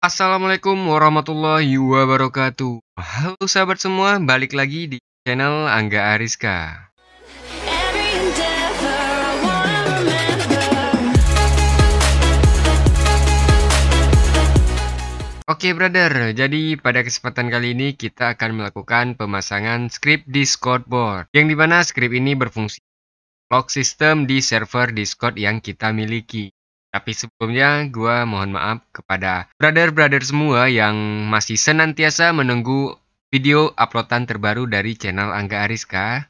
Assalamualaikum warahmatullahi wabarakatuh Halo sahabat semua, balik lagi di channel Angga Ariska Oke okay, brother, jadi pada kesempatan kali ini kita akan melakukan pemasangan script Discord board yang dimana script ini berfungsi log system di server Discord yang kita miliki. Tapi sebelumnya, gue mohon maaf kepada brother-brother semua yang masih senantiasa menunggu video uploadan terbaru dari channel Angga Ariska.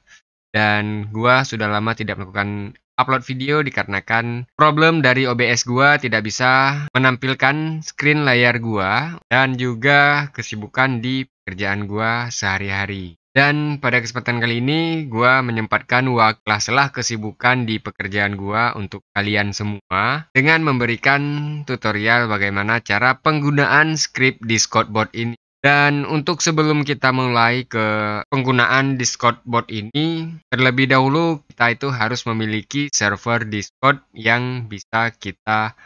Dan gue sudah lama tidak melakukan upload video dikarenakan problem dari OBS gue tidak bisa menampilkan screen layar gue dan juga kesibukan di pekerjaan gue sehari-hari. Dan pada kesempatan kali ini, gue menyempatkan waklah-selah kesibukan di pekerjaan gue untuk kalian semua dengan memberikan tutorial bagaimana cara penggunaan script Discord bot ini. Dan untuk sebelum kita mulai ke penggunaan Discord bot ini, terlebih dahulu kita itu harus memiliki server Discord yang bisa kita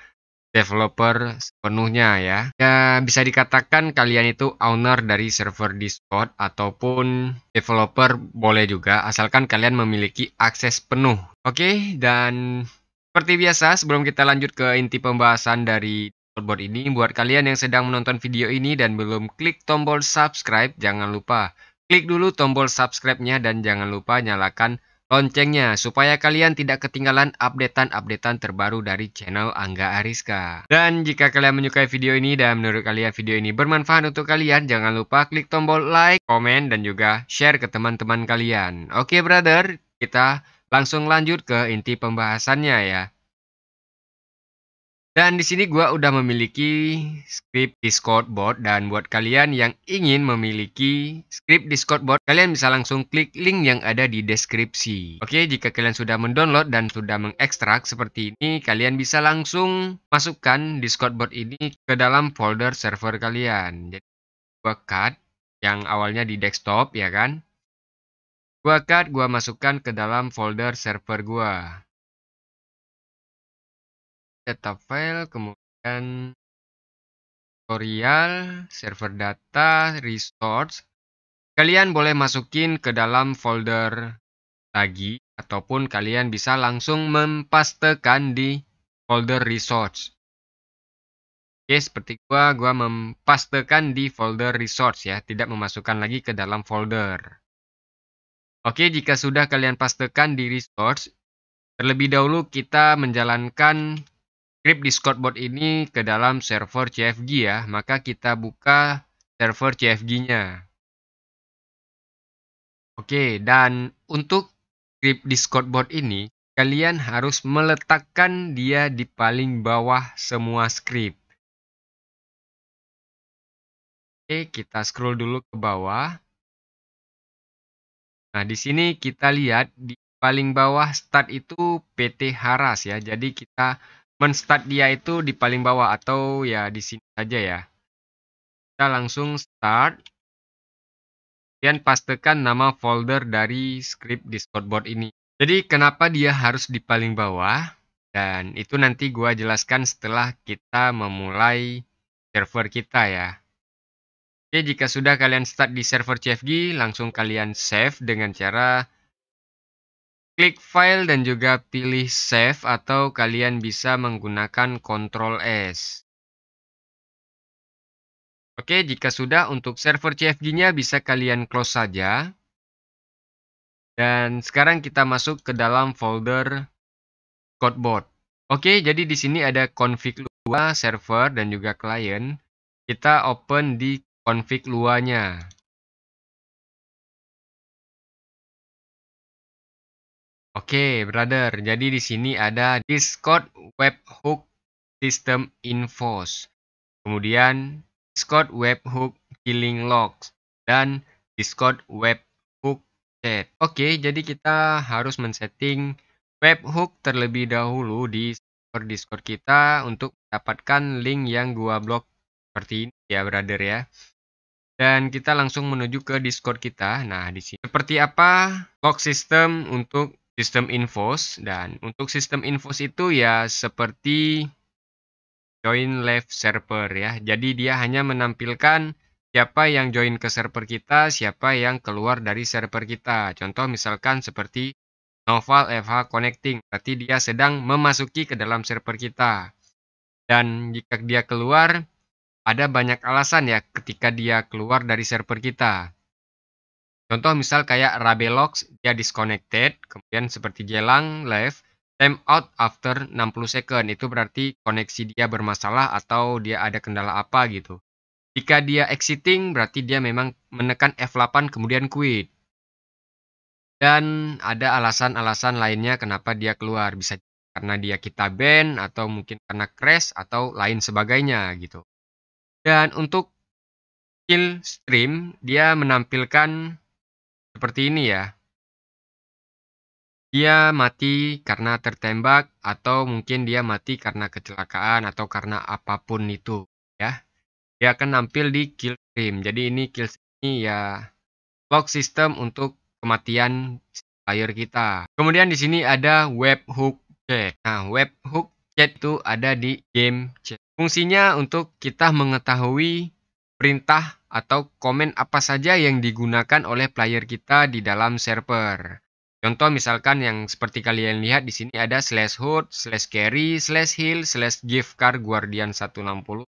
developer sepenuhnya ya. Ya bisa dikatakan kalian itu owner dari server Discord ataupun developer boleh juga asalkan kalian memiliki akses penuh. Oke, dan seperti biasa sebelum kita lanjut ke inti pembahasan dari Discord ini buat kalian yang sedang menonton video ini dan belum klik tombol subscribe jangan lupa klik dulu tombol subscribe-nya dan jangan lupa nyalakan loncengnya supaya kalian tidak ketinggalan updatean-updatean terbaru dari channel Angga Ariska. Dan jika kalian menyukai video ini dan menurut kalian video ini bermanfaat untuk kalian, jangan lupa klik tombol like, komen, dan juga share ke teman-teman kalian. Oke brother, kita langsung lanjut ke inti pembahasannya ya. Dan di sini gue udah memiliki script Discord bot dan buat kalian yang ingin memiliki script Discord bot, kalian bisa langsung klik link yang ada di deskripsi. Oke, jika kalian sudah mendownload dan sudah mengekstrak seperti ini, kalian bisa langsung masukkan Discord bot ini ke dalam folder server kalian. Jadi gue cut yang awalnya di desktop ya kan. Gue cut, gue masukkan ke dalam folder server gue data file, kemudian tutorial, server data, resource. Kalian boleh masukin ke dalam folder lagi ataupun kalian bisa langsung mempastekan di folder resource. Oke, seperti gua, gua mempastekan di folder resource ya, tidak memasukkan lagi ke dalam folder. Oke, jika sudah kalian pastekan di resource, terlebih dahulu kita menjalankan script Discord bot ini ke dalam server CFG ya, maka kita buka server CFG-nya. Oke, dan untuk script Discord bot ini, kalian harus meletakkan dia di paling bawah semua script. Oke, kita scroll dulu ke bawah. Nah, di sini kita lihat di paling bawah start itu PT Haras ya. Jadi kita Men-start dia itu di paling bawah atau ya di sini saja ya. Kita langsung start. Dan pastikan nama folder dari script di board ini. Jadi kenapa dia harus di paling bawah? Dan itu nanti gua jelaskan setelah kita memulai server kita ya. Oke, jika sudah kalian start di server CFG, langsung kalian save dengan cara Klik file dan juga pilih save atau kalian bisa menggunakan Ctrl S. Oke, jika sudah untuk server CFG-nya bisa kalian close saja. Dan sekarang kita masuk ke dalam folder codeboard. Oke, jadi di sini ada config lua server dan juga client. Kita open di config luarnya. Oke, brother. Jadi di sini ada Discord webhook system infos. Kemudian Discord webhook killing logs dan Discord webhook chat. Oke, jadi kita harus men-setting webhook terlebih dahulu di server Discord kita untuk mendapatkan link yang gua blok seperti ini ya, brother ya dan kita langsung menuju ke Discord kita. Nah, di sini seperti apa log system untuk sistem infos dan untuk sistem infos itu ya seperti join live server ya. Jadi dia hanya menampilkan siapa yang join ke server kita, siapa yang keluar dari server kita. Contoh misalkan seperti Novel FH Connecting, berarti dia sedang memasuki ke dalam server kita. Dan jika dia keluar, ada banyak alasan ya ketika dia keluar dari server kita. Contoh misal kayak Rabelox dia disconnected, kemudian seperti Jelang live time out after 60 second itu berarti koneksi dia bermasalah atau dia ada kendala apa gitu. Jika dia exiting berarti dia memang menekan F8 kemudian quit. Dan ada alasan-alasan lainnya kenapa dia keluar, bisa karena dia kita ban atau mungkin karena crash atau lain sebagainya gitu. Dan untuk kill stream dia menampilkan seperti ini ya. Dia mati karena tertembak atau mungkin dia mati karena kecelakaan atau karena apapun itu ya. Dia akan nampil di kill stream. Jadi ini kill screen ini ya log system untuk kematian player kita. Kemudian di sini ada web hook chat. Nah, web hook chat itu ada di game chat. Fungsinya untuk kita mengetahui perintah atau komen apa saja yang digunakan oleh player kita di dalam server. Contoh misalkan yang seperti kalian lihat di sini ada slash hood, slash carry, slash heal, slash gift card guardian 160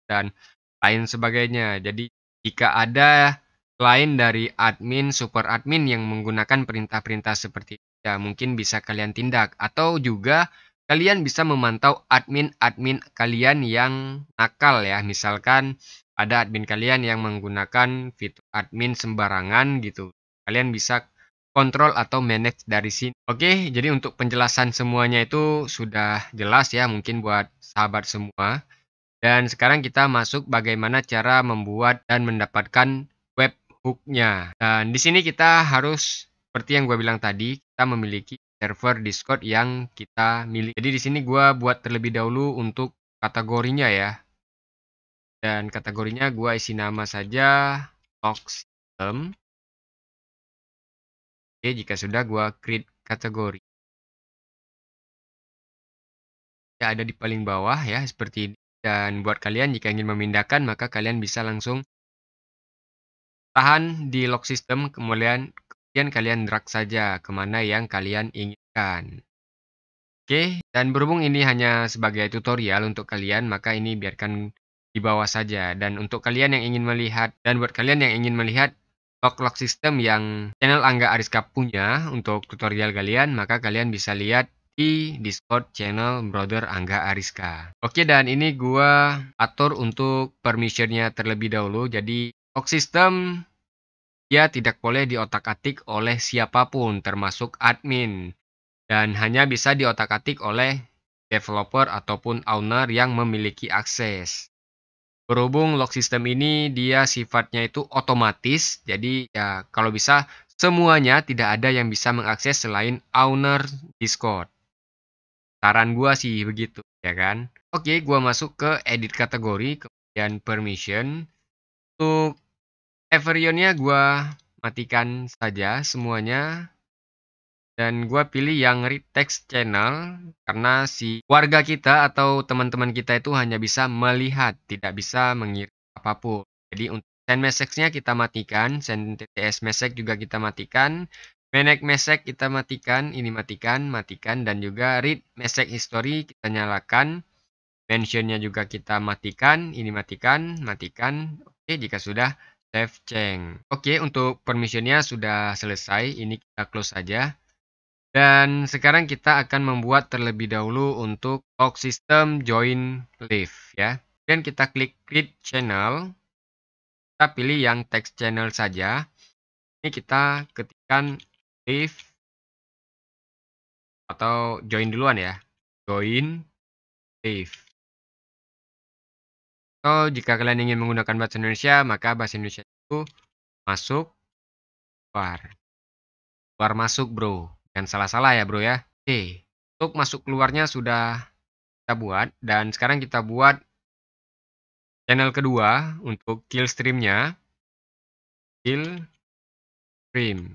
dan lain sebagainya. Jadi jika ada lain dari admin, super admin yang menggunakan perintah-perintah seperti itu, ya mungkin bisa kalian tindak. Atau juga kalian bisa memantau admin-admin kalian yang nakal ya. Misalkan ada admin kalian yang menggunakan fitur admin sembarangan gitu. Kalian bisa kontrol atau manage dari sini. Oke, jadi untuk penjelasan semuanya itu sudah jelas ya mungkin buat sahabat semua. Dan sekarang kita masuk bagaimana cara membuat dan mendapatkan webhooknya. Dan di sini kita harus seperti yang gue bilang tadi, kita memiliki server Discord yang kita miliki. Jadi di sini gue buat terlebih dahulu untuk kategorinya ya dan kategorinya gua isi nama saja log system oke jika sudah gua create kategori ya ada di paling bawah ya seperti ini dan buat kalian jika ingin memindahkan maka kalian bisa langsung tahan di lock system kemudian kemudian kalian drag saja kemana yang kalian inginkan Oke, dan berhubung ini hanya sebagai tutorial untuk kalian, maka ini biarkan di bawah saja. Dan untuk kalian yang ingin melihat, dan buat kalian yang ingin melihat lock lock system yang channel Angga Ariska punya untuk tutorial kalian, maka kalian bisa lihat di Discord channel Brother Angga Ariska. Oke, dan ini gua atur untuk permissionnya terlebih dahulu. Jadi, lock system ya tidak boleh diotak-atik oleh siapapun, termasuk admin. Dan hanya bisa diotak-atik oleh developer ataupun owner yang memiliki akses. Berhubung lock system ini dia sifatnya itu otomatis, jadi ya kalau bisa semuanya tidak ada yang bisa mengakses selain owner Discord. Saran gua sih begitu, ya kan? Oke, gua masuk ke edit kategori, kemudian permission. Untuk Everionnya gua matikan saja semuanya dan gue pilih yang read text channel karena si warga kita atau teman-teman kita itu hanya bisa melihat tidak bisa mengirim apapun jadi untuk send message-nya kita matikan send tts message juga kita matikan manek message kita matikan ini matikan matikan dan juga read message history kita nyalakan mentionnya juga kita matikan ini matikan matikan oke jika sudah save change oke untuk permissionnya sudah selesai ini kita close saja dan sekarang kita akan membuat terlebih dahulu untuk log system join live ya. Dan kita klik create channel. Kita pilih yang text channel saja. Ini kita ketikkan live atau join duluan ya. Join live. Atau so, jika kalian ingin menggunakan bahasa Indonesia, maka bahasa Indonesia itu masuk keluar. Keluar masuk, Bro. Jangan salah-salah ya bro ya. Oke, untuk masuk keluarnya sudah kita buat. Dan sekarang kita buat channel kedua untuk kill streamnya. Kill stream.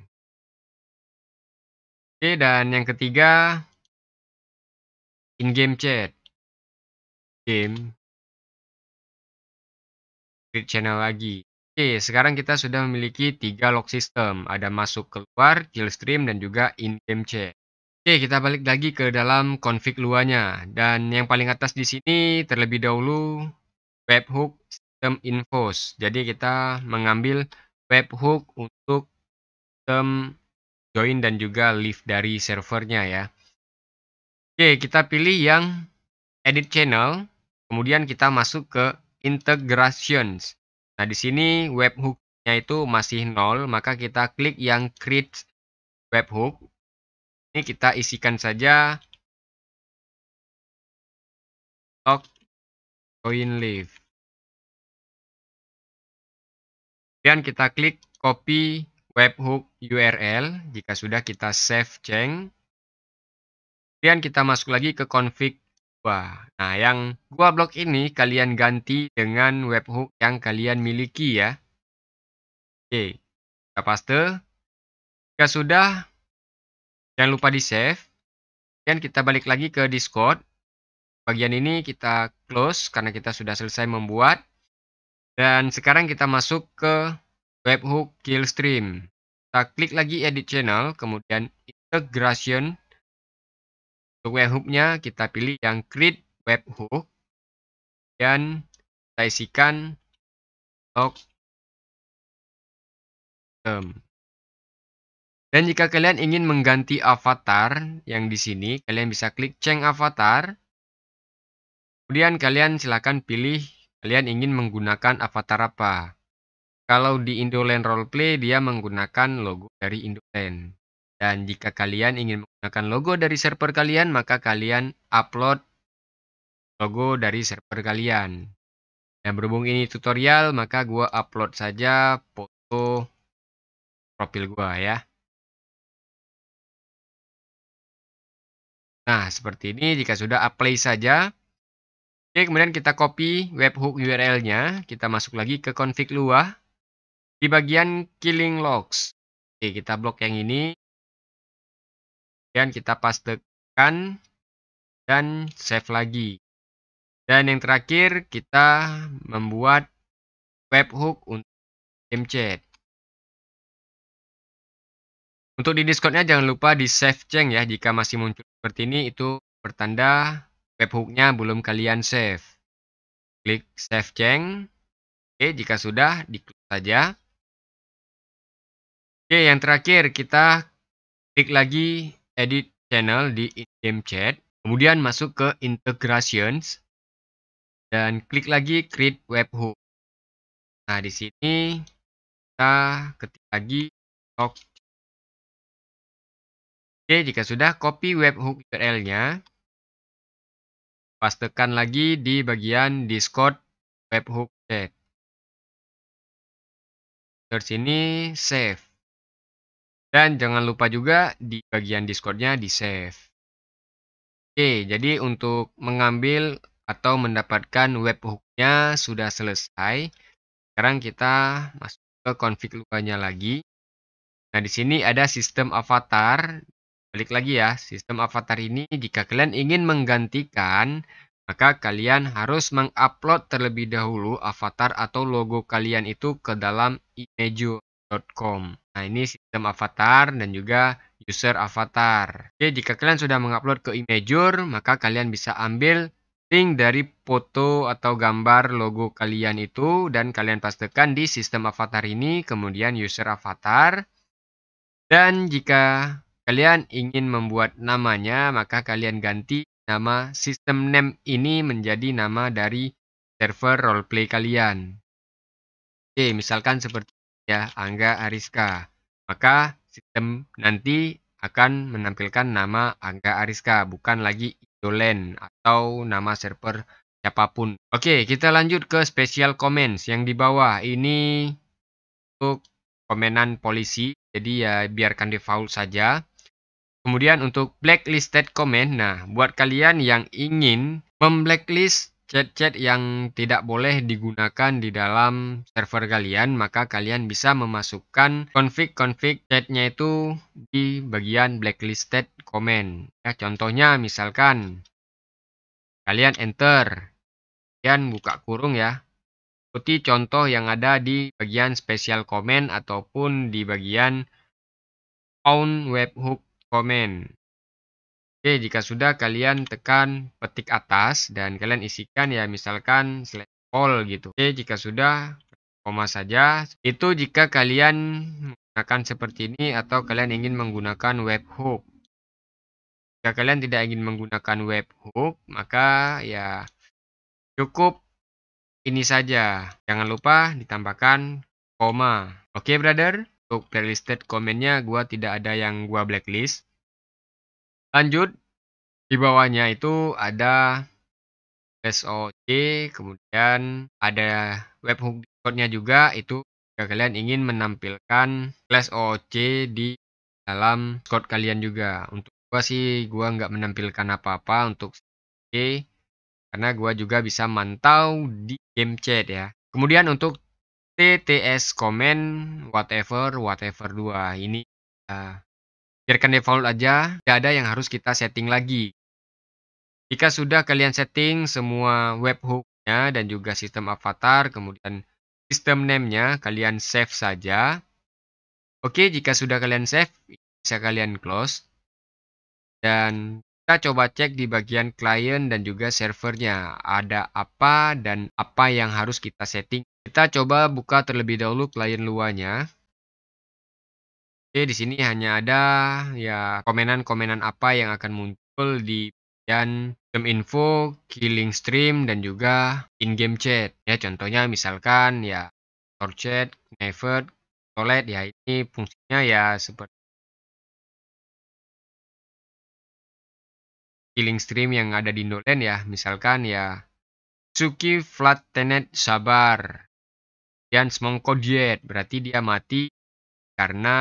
Oke, dan yang ketiga in-game chat. Game. Create channel lagi. Oke, sekarang kita sudah memiliki tiga log system. Ada masuk keluar, kill stream, dan juga in-game chat. Oke, kita balik lagi ke dalam config luanya. Dan yang paling atas di sini terlebih dahulu webhook system infos. Jadi kita mengambil webhook untuk sistem join dan juga lift dari servernya ya. Oke, kita pilih yang edit channel. Kemudian kita masuk ke integrations. Nah, di sini hook-nya itu masih nol, maka kita klik yang create webhook. Ini kita isikan saja stock coin leaf. Kemudian kita klik copy webhook URL jika sudah kita save change. Kemudian kita masuk lagi ke config Wah, nah yang dua blok ini kalian ganti dengan webhook yang kalian miliki ya. Oke, kita paste. Jika sudah, jangan lupa di save. Kemudian kita balik lagi ke Discord. Bagian ini kita close karena kita sudah selesai membuat. Dan sekarang kita masuk ke webhook Killstream. Kita klik lagi edit channel, kemudian integration untuk webhooknya kita pilih yang create webhook dan kita isikan log term. Dan jika kalian ingin mengganti avatar yang di sini, kalian bisa klik change avatar. Kemudian kalian silakan pilih kalian ingin menggunakan avatar apa. Kalau di Indoland Roleplay, dia menggunakan logo dari Indoland. Dan jika kalian ingin menggunakan logo dari server kalian, maka kalian upload logo dari server kalian. Dan berhubung ini tutorial, maka gua upload saja foto profil gua ya. Nah, seperti ini jika sudah apply saja. Oke, kemudian kita copy webhook URL-nya, kita masuk lagi ke config luah di bagian killing logs. Oke, kita blok yang ini. Kemudian kita pastekan dan save lagi. Dan yang terakhir kita membuat webhook untuk game chat. Untuk di Discordnya jangan lupa di save change ya jika masih muncul seperti ini itu bertanda webhooknya belum kalian save. Klik save change. Oke, jika sudah klik saja. Oke, yang terakhir kita klik lagi edit channel di in-game chat, kemudian masuk ke integrations, dan klik lagi create webhook. Nah, di sini kita ketik lagi talk. Oke, jika sudah copy webhook URL-nya, pastekan lagi di bagian Discord webhook chat. Terus ini save. Dan jangan lupa juga di bagian Discordnya di save. Oke, jadi untuk mengambil atau mendapatkan webhooknya sudah selesai. Sekarang kita masuk ke config luarnya lagi. Nah, di sini ada sistem avatar. Balik lagi ya, sistem avatar ini jika kalian ingin menggantikan, maka kalian harus mengupload terlebih dahulu avatar atau logo kalian itu ke dalam imejo.com. Nah, ini sistem avatar dan juga user avatar. Oke, jika kalian sudah mengupload ke imager, maka kalian bisa ambil link dari foto atau gambar logo kalian itu dan kalian pastikan di sistem avatar ini, kemudian user avatar. Dan jika kalian ingin membuat namanya, maka kalian ganti nama sistem name ini menjadi nama dari server roleplay kalian. Oke, misalkan seperti ya Angga Ariska. Maka sistem nanti akan menampilkan nama Angga Ariska, bukan lagi Idolen atau nama server siapapun. Oke, kita lanjut ke special comments yang di bawah. Ini untuk komenan polisi, jadi ya biarkan default saja. Kemudian untuk blacklisted comment, nah buat kalian yang ingin memblacklist Chat-chat yang tidak boleh digunakan di dalam server kalian, maka kalian bisa memasukkan config-config chatnya itu di bagian blacklisted comment. Ya, contohnya misalkan kalian enter, kalian buka kurung ya, Seperti contoh yang ada di bagian special comment ataupun di bagian own webhook comment. Oke, jika sudah kalian tekan petik atas dan kalian isikan ya misalkan select all gitu. Oke, jika sudah koma saja. Itu jika kalian menggunakan seperti ini atau kalian ingin menggunakan webhook. Jika kalian tidak ingin menggunakan webhook, maka ya cukup ini saja. Jangan lupa ditambahkan koma. Oke, brother? Untuk terlisted komennya gua tidak ada yang gua blacklist. Lanjut, di bawahnya itu ada SOC, kemudian ada webhook discord juga itu jika kalian ingin menampilkan class OOC di dalam Discord kalian juga. Untuk gua sih gua nggak menampilkan apa-apa untuk OOC karena gua juga bisa mantau di game chat ya. Kemudian untuk TTS comment whatever whatever 2 ini uh, Biarkan default aja, tidak ada yang harus kita setting lagi. Jika sudah kalian setting semua webhooknya dan juga sistem avatar, kemudian sistem name-nya, kalian save saja. Oke, jika sudah kalian save, bisa kalian close. Dan kita coba cek di bagian client dan juga servernya. Ada apa dan apa yang harus kita setting. Kita coba buka terlebih dahulu client luarnya. Oke, di sini hanya ada, ya komenan-komenan apa yang akan muncul di dan game Info, Killing Stream, dan juga in-game chat. Ya, contohnya misalkan ya Tor chat, Never, Toilet, ya ini fungsinya ya seperti Killing Stream yang ada di Indoland ya, misalkan ya Suki Flat Tenet Sabar. Dan Smongko Diet, berarti dia mati karena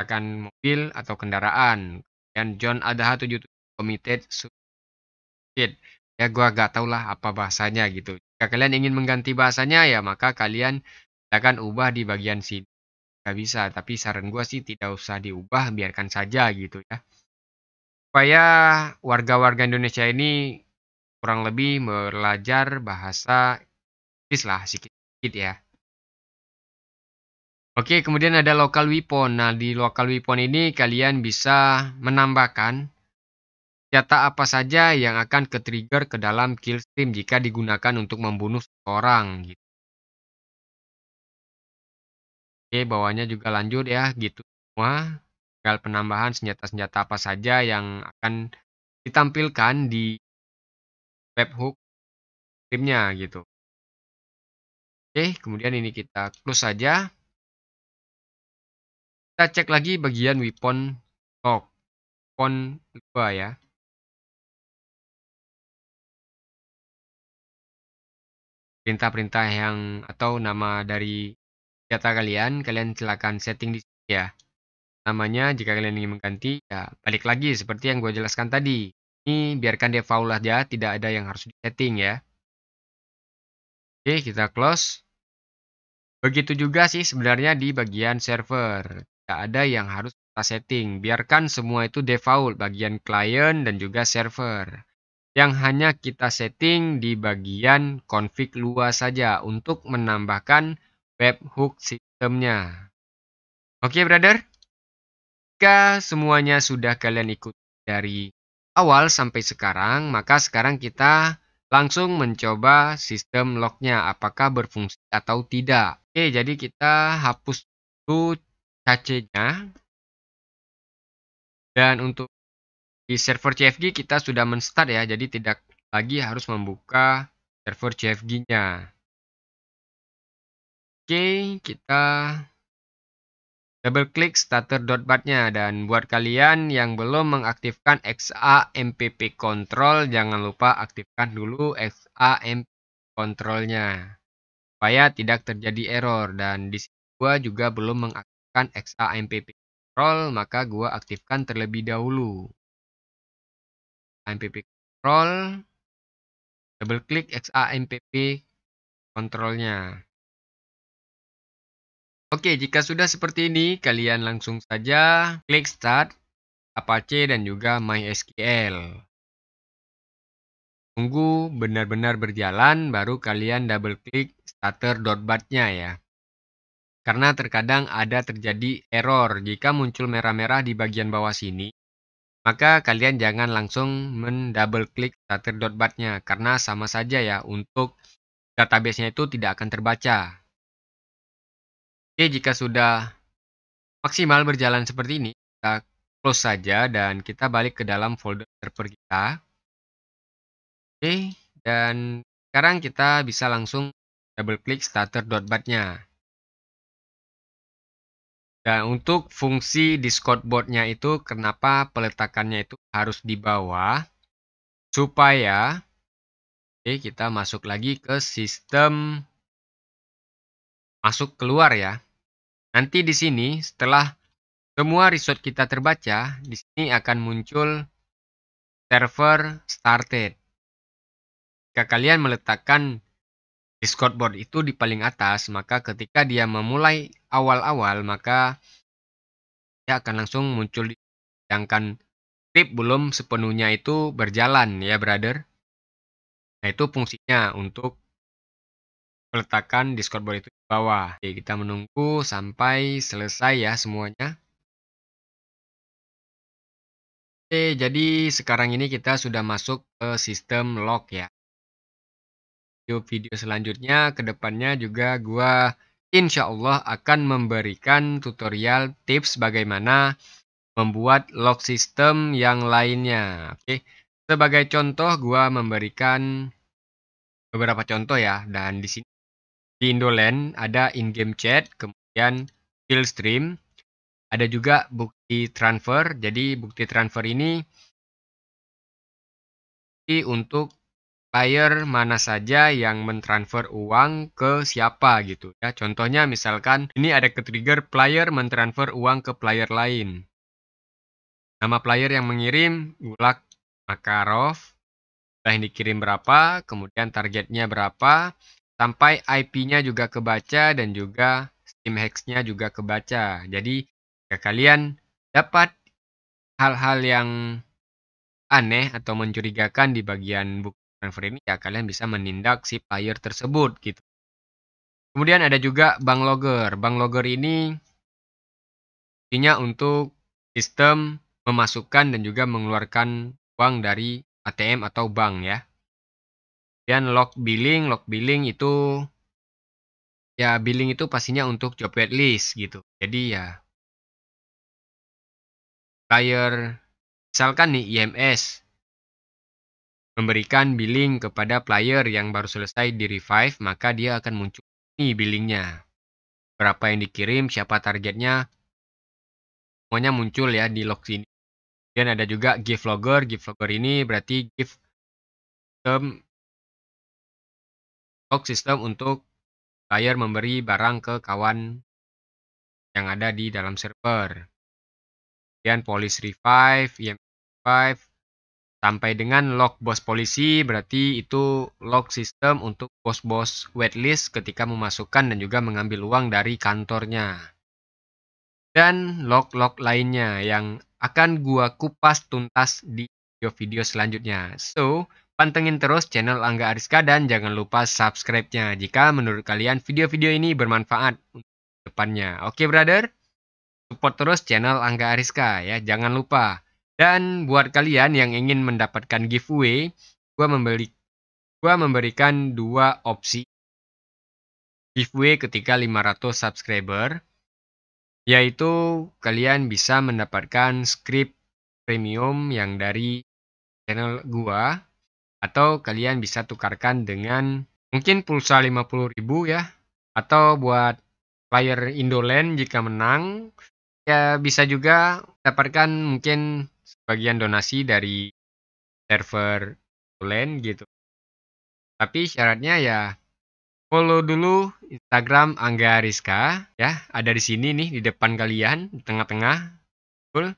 akan mobil atau kendaraan. dan John Adaha 77 Committed Suicide. Ya gua gak tau lah apa bahasanya gitu. Jika kalian ingin mengganti bahasanya ya maka kalian akan ubah di bagian sini. Gak bisa, tapi saran gua sih tidak usah diubah, biarkan saja gitu ya. Supaya warga-warga Indonesia ini kurang lebih belajar bahasa Inggris lah sedikit-sedikit ya. Oke, kemudian ada local weapon. Nah, di local weapon ini kalian bisa menambahkan senjata apa saja yang akan ke trigger ke dalam kill stream jika digunakan untuk membunuh seorang. gitu. Oke, bawahnya juga lanjut ya, gitu semua. Tinggal penambahan senjata-senjata apa saja yang akan ditampilkan di webhook streamnya gitu. Oke, kemudian ini kita close saja. Kita cek lagi bagian weapon lock. Weapon dua ya. Perintah-perintah yang atau nama dari data kalian, kalian silakan setting di sini ya. Namanya jika kalian ingin mengganti, ya balik lagi seperti yang gue jelaskan tadi. Ini biarkan default aja, tidak ada yang harus di setting ya. Oke, kita close. Begitu juga sih sebenarnya di bagian server. Tidak ada yang harus kita setting. Biarkan semua itu default bagian client dan juga server. Yang hanya kita setting di bagian config luas saja untuk menambahkan webhook sistemnya. Oke, okay, brother? Jika semuanya sudah kalian ikut dari awal sampai sekarang, maka sekarang kita langsung mencoba sistem lognya apakah berfungsi atau tidak. Oke, jadi kita hapus dulu KC-nya. Dan untuk di server CFG kita sudah menstart ya, jadi tidak lagi harus membuka server CFG-nya. Oke, kita double klik starter.bat-nya dan buat kalian yang belum mengaktifkan XAMPP control jangan lupa aktifkan dulu Control-nya supaya tidak terjadi error dan di sini gua juga belum mengaktifkan menggunakan XAMPP control, maka gua aktifkan terlebih dahulu. MPP control, double klik XAMPP controlnya Oke, jika sudah seperti ini, kalian langsung saja klik Start, Apache, dan juga MySQL. Tunggu benar-benar berjalan, baru kalian double-klik starter.bat-nya ya karena terkadang ada terjadi error jika muncul merah-merah di bagian bawah sini. Maka kalian jangan langsung mendouble klik starter.bat-nya karena sama saja ya untuk database-nya itu tidak akan terbaca. Oke, jika sudah maksimal berjalan seperti ini, kita close saja dan kita balik ke dalam folder server kita. Oke, dan sekarang kita bisa langsung double klik starter.bat-nya. Dan untuk fungsi Discord boardnya itu kenapa peletakannya itu harus di bawah supaya Oke, kita masuk lagi ke sistem masuk keluar ya. Nanti di sini setelah semua riset kita terbaca, di sini akan muncul server started. Jika kalian meletakkan di scoreboard itu di paling atas, maka ketika dia memulai awal-awal, maka dia akan langsung muncul di sedangkan tip belum sepenuhnya itu berjalan ya brother. Nah itu fungsinya untuk meletakkan di scoreboard itu di bawah. Oke, kita menunggu sampai selesai ya semuanya. Oke, jadi sekarang ini kita sudah masuk ke sistem lock ya video-video selanjutnya kedepannya juga gua insya Allah akan memberikan tutorial tips bagaimana membuat lock system yang lainnya. Oke, sebagai contoh gua memberikan beberapa contoh ya dan di sini di Indoland ada in-game chat, kemudian kill stream, ada juga bukti transfer. Jadi bukti transfer ini untuk Player mana saja yang mentransfer uang ke siapa gitu ya. Contohnya misalkan ini ada ke-trigger player mentransfer uang ke player lain. Nama player yang mengirim Gulak Makarov. Setelah ini kirim berapa, kemudian targetnya berapa, sampai IP-nya juga kebaca dan juga Steam Hex-nya juga kebaca. Jadi, jika ya kalian dapat hal-hal yang aneh atau mencurigakan di bagian book. Transfer ini ya kalian bisa menindak si player tersebut gitu. Kemudian ada juga bank logger. Bank logger ini fungsinya untuk sistem memasukkan dan juga mengeluarkan uang dari ATM atau bank ya. Kemudian log billing, log billing itu ya billing itu pastinya untuk job wait list gitu. Jadi ya player misalkan nih IMS memberikan billing kepada player yang baru selesai di revive, maka dia akan muncul ini billingnya. Berapa yang dikirim, siapa targetnya, semuanya muncul ya di log sini. dan ada juga gift logger, gift logger ini berarti gift system log system untuk player memberi barang ke kawan yang ada di dalam server. dan police revive, yang revive, Sampai dengan lock bos polisi berarti itu lock sistem untuk bos-bos waitlist ketika memasukkan dan juga mengambil uang dari kantornya. Dan lock-lock lainnya yang akan gua kupas tuntas di video-video selanjutnya. So, pantengin terus channel Angga Ariska dan jangan lupa subscribe-nya jika menurut kalian video-video ini bermanfaat untuk depannya. Oke, okay, brother? Support terus channel Angga Ariska ya. Jangan lupa dan buat kalian yang ingin mendapatkan giveaway, gua membeli gua memberikan dua opsi giveaway ketika 500 subscriber yaitu kalian bisa mendapatkan script premium yang dari channel gua atau kalian bisa tukarkan dengan mungkin pulsa 50.000 ya atau buat player indolen jika menang ya bisa juga dapatkan mungkin sebagian donasi dari server lan gitu. Tapi syaratnya ya follow dulu Instagram Angga Rizka ya, ada di sini nih di depan kalian, di tengah-tengah. Cool.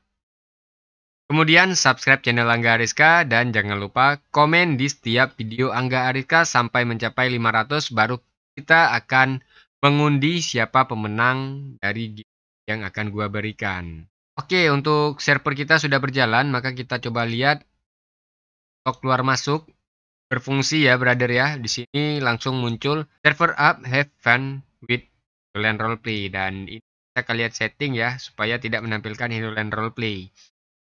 Kemudian subscribe channel Angga Ariska dan jangan lupa komen di setiap video Angga Ariska sampai mencapai 500 baru kita akan mengundi siapa pemenang dari yang akan gua berikan. Oke, untuk server kita sudah berjalan, maka kita coba lihat tok keluar masuk berfungsi ya, brother ya. Di sini langsung muncul server up have fun with role play dan ini kita lihat setting ya supaya tidak menampilkan role play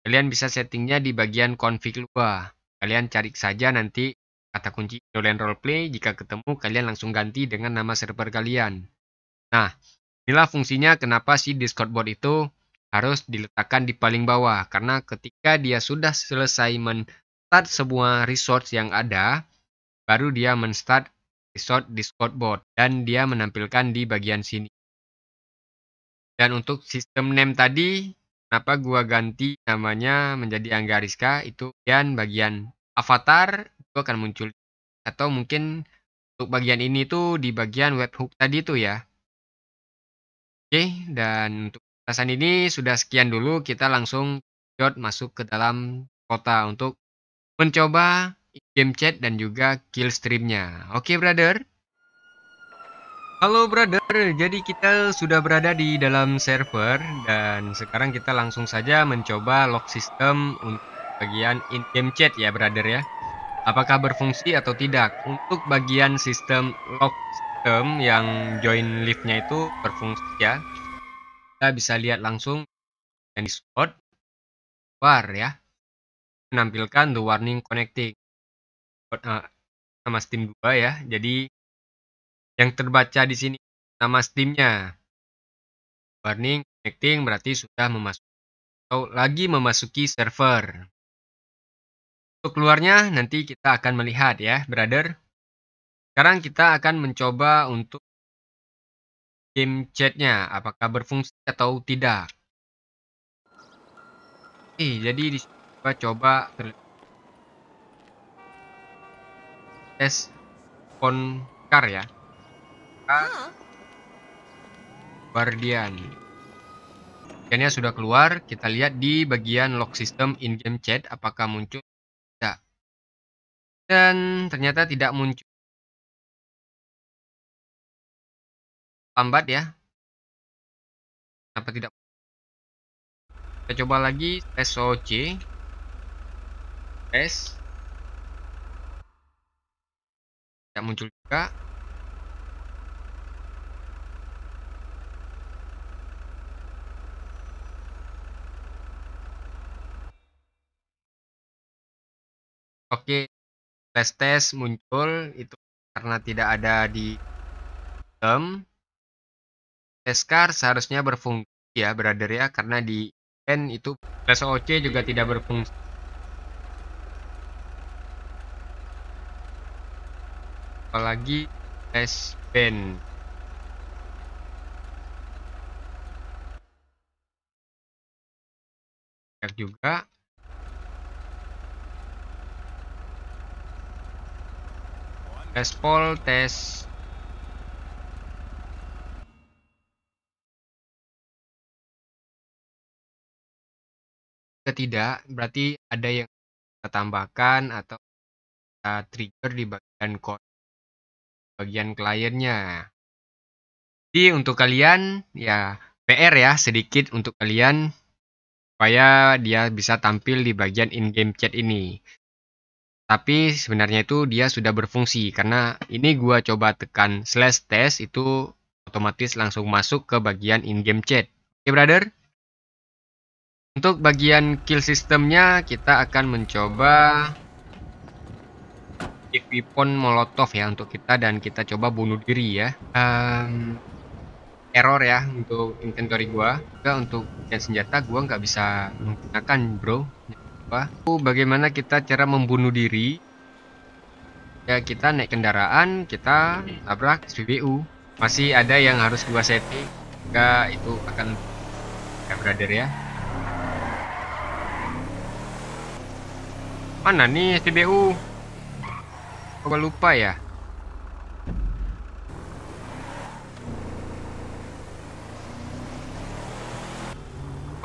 Kalian bisa settingnya di bagian config luar. Kalian cari saja nanti kata kunci role play Jika ketemu kalian langsung ganti dengan nama server kalian. Nah, inilah fungsinya kenapa si Discord bot itu harus diletakkan di paling bawah karena ketika dia sudah selesai men-start semua resource yang ada, baru dia menstart start resource di scoreboard dan dia menampilkan di bagian sini. Dan untuk sistem name tadi, kenapa gua ganti namanya menjadi Anggariska itu Dan bagian avatar itu akan muncul atau mungkin untuk bagian ini tuh di bagian webhook tadi tuh ya. Oke, dan untuk Batasan ini sudah sekian dulu, kita langsung jod masuk ke dalam kota untuk mencoba game chat dan juga kill streamnya. Oke okay, brother. Halo brother, jadi kita sudah berada di dalam server dan sekarang kita langsung saja mencoba lock system untuk bagian in-game chat ya brother ya. Apakah berfungsi atau tidak? Untuk bagian sistem lock system yang join live-nya itu berfungsi ya kita bisa lihat langsung yang di spot war ya menampilkan the warning connecting nama eh, Steam 2 ya jadi yang terbaca di sini nama Steamnya warning connecting berarti sudah memasuki atau lagi memasuki server untuk keluarnya nanti kita akan melihat ya brother sekarang kita akan mencoba untuk game chatnya apakah berfungsi atau tidak. Oke, jadi coba coba tes konkar ya. Guardian. Kayaknya sudah keluar, kita lihat di bagian lock system in game chat apakah muncul tidak. Dan ternyata tidak muncul. lambat ya kenapa tidak kita coba lagi tes OC tes tidak muncul juga Oke, tes tes muncul itu karena tidak ada di term Beskar seharusnya berfungsi ya brother ya karena di N itu SOC juga tidak berfungsi apalagi S band juga pol tes Tidak berarti ada yang kita tambahkan atau kita trigger di bagian code bagian kliennya. Jadi untuk kalian ya PR ya sedikit untuk kalian supaya dia bisa tampil di bagian in-game chat ini. Tapi sebenarnya itu dia sudah berfungsi karena ini gua coba tekan slash test itu otomatis langsung masuk ke bagian in-game chat. Oke okay, brother? Untuk bagian kill sistemnya kita akan mencoba pipon molotov ya untuk kita dan kita coba bunuh diri ya. Um, error ya untuk inventory gua. Juga untuk senjata gua nggak bisa menggunakan bro. Apa? Bagaimana kita cara membunuh diri? Ya kita naik kendaraan, kita tabrak SPBU. Masih ada yang harus gua setting. Enggak itu akan ya brother ya. Mana nih STBU? Coba lupa ya.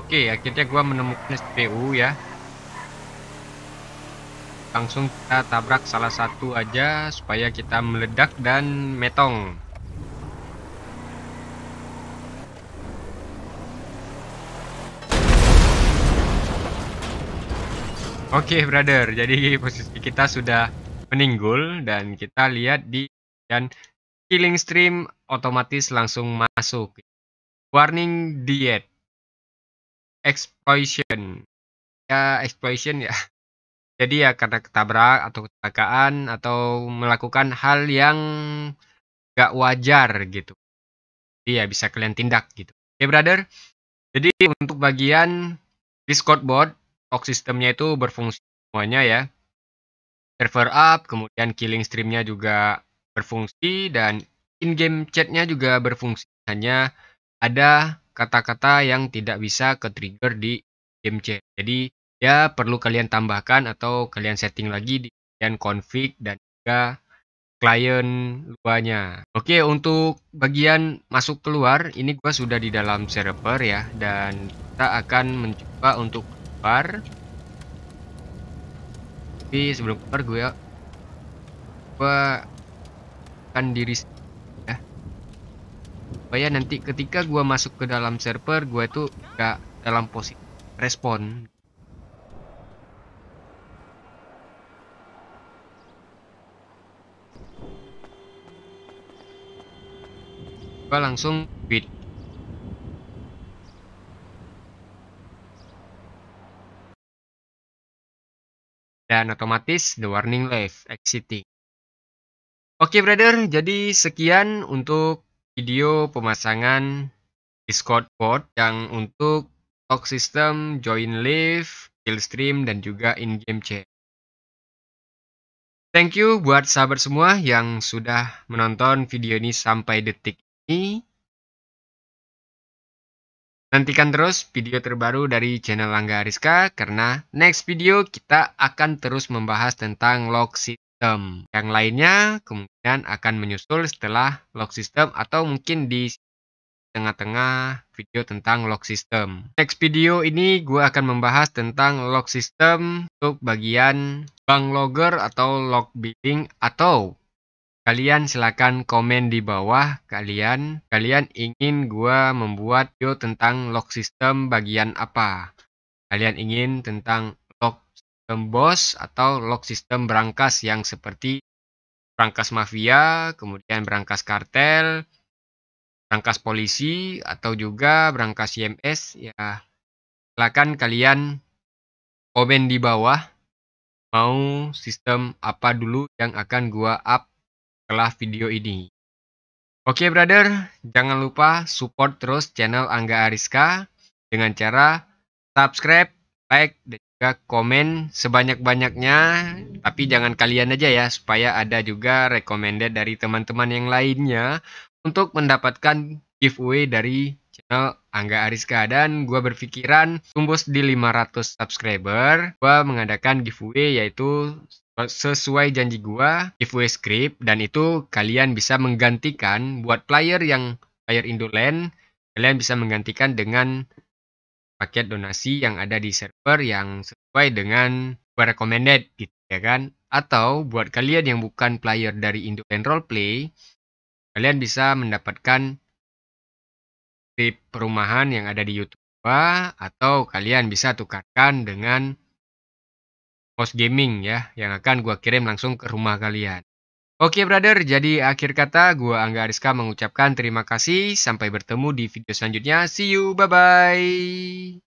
Oke, akhirnya gua menemukan STBU ya. Langsung kita tabrak salah satu aja supaya kita meledak dan metong. Oke, okay, brother. Jadi posisi kita sudah meninggul dan kita lihat di dan killing stream otomatis langsung masuk. Warning diet. Exploitation. Ya, exploitation ya. Jadi ya karena ketabrak atau kecelakaan atau melakukan hal yang gak wajar gitu. Jadi ya bisa kalian tindak gitu. Oke, okay, brother. Jadi untuk bagian Discord bot talk sistemnya itu berfungsi semuanya ya. Server up, kemudian killing streamnya juga berfungsi dan in-game chatnya juga berfungsi. Hanya ada kata-kata yang tidak bisa ke trigger di game chat. Jadi ya perlu kalian tambahkan atau kalian setting lagi di bagian config dan juga klien luarnya. Oke, untuk bagian masuk keluar ini gua sudah di dalam server ya dan kita akan mencoba untuk keluar tapi sebelum keluar gue gue akan diri ya supaya nanti ketika gue masuk ke dalam server gue tuh gak dalam posisi respon gue langsung beat dan otomatis the warning live exiting. Oke okay, brother, jadi sekian untuk video pemasangan Discord bot yang untuk talk system, join live, kill stream, dan juga in-game chat. Thank you buat sahabat semua yang sudah menonton video ini sampai detik ini. Nantikan terus video terbaru dari channel Langga Ariska karena next video kita akan terus membahas tentang log system. Yang lainnya kemungkinan akan menyusul setelah log system atau mungkin di tengah-tengah video tentang log system. Next video ini gue akan membahas tentang log system untuk bagian bank logger atau log billing atau Kalian silakan komen di bawah kalian kalian ingin gua membuat video tentang log system bagian apa. Kalian ingin tentang log system bos atau log system berangkas yang seperti berangkas mafia, kemudian berangkas kartel, berangkas polisi atau juga berangkas IMS ya. Silakan kalian komen di bawah mau sistem apa dulu yang akan gua up setelah video ini. Oke okay, brother, jangan lupa support terus channel Angga Ariska dengan cara subscribe, like, dan juga komen sebanyak-banyaknya. Tapi jangan kalian aja ya, supaya ada juga recommended dari teman-teman yang lainnya untuk mendapatkan giveaway dari channel Angga Ariska dan gue berpikiran tumbus di 500 subscriber gue mengadakan giveaway yaitu sesuai janji gua giveaway script dan itu kalian bisa menggantikan buat player yang player Indoland kalian bisa menggantikan dengan paket donasi yang ada di server yang sesuai dengan gua recommended gitu ya kan atau buat kalian yang bukan player dari Indolen Roleplay kalian bisa mendapatkan tip perumahan yang ada di YouTube gua atau kalian bisa tukarkan dengan host gaming ya yang akan gua kirim langsung ke rumah kalian. Oke brother, jadi akhir kata gua Angga Ariska mengucapkan terima kasih. Sampai bertemu di video selanjutnya. See you, bye-bye.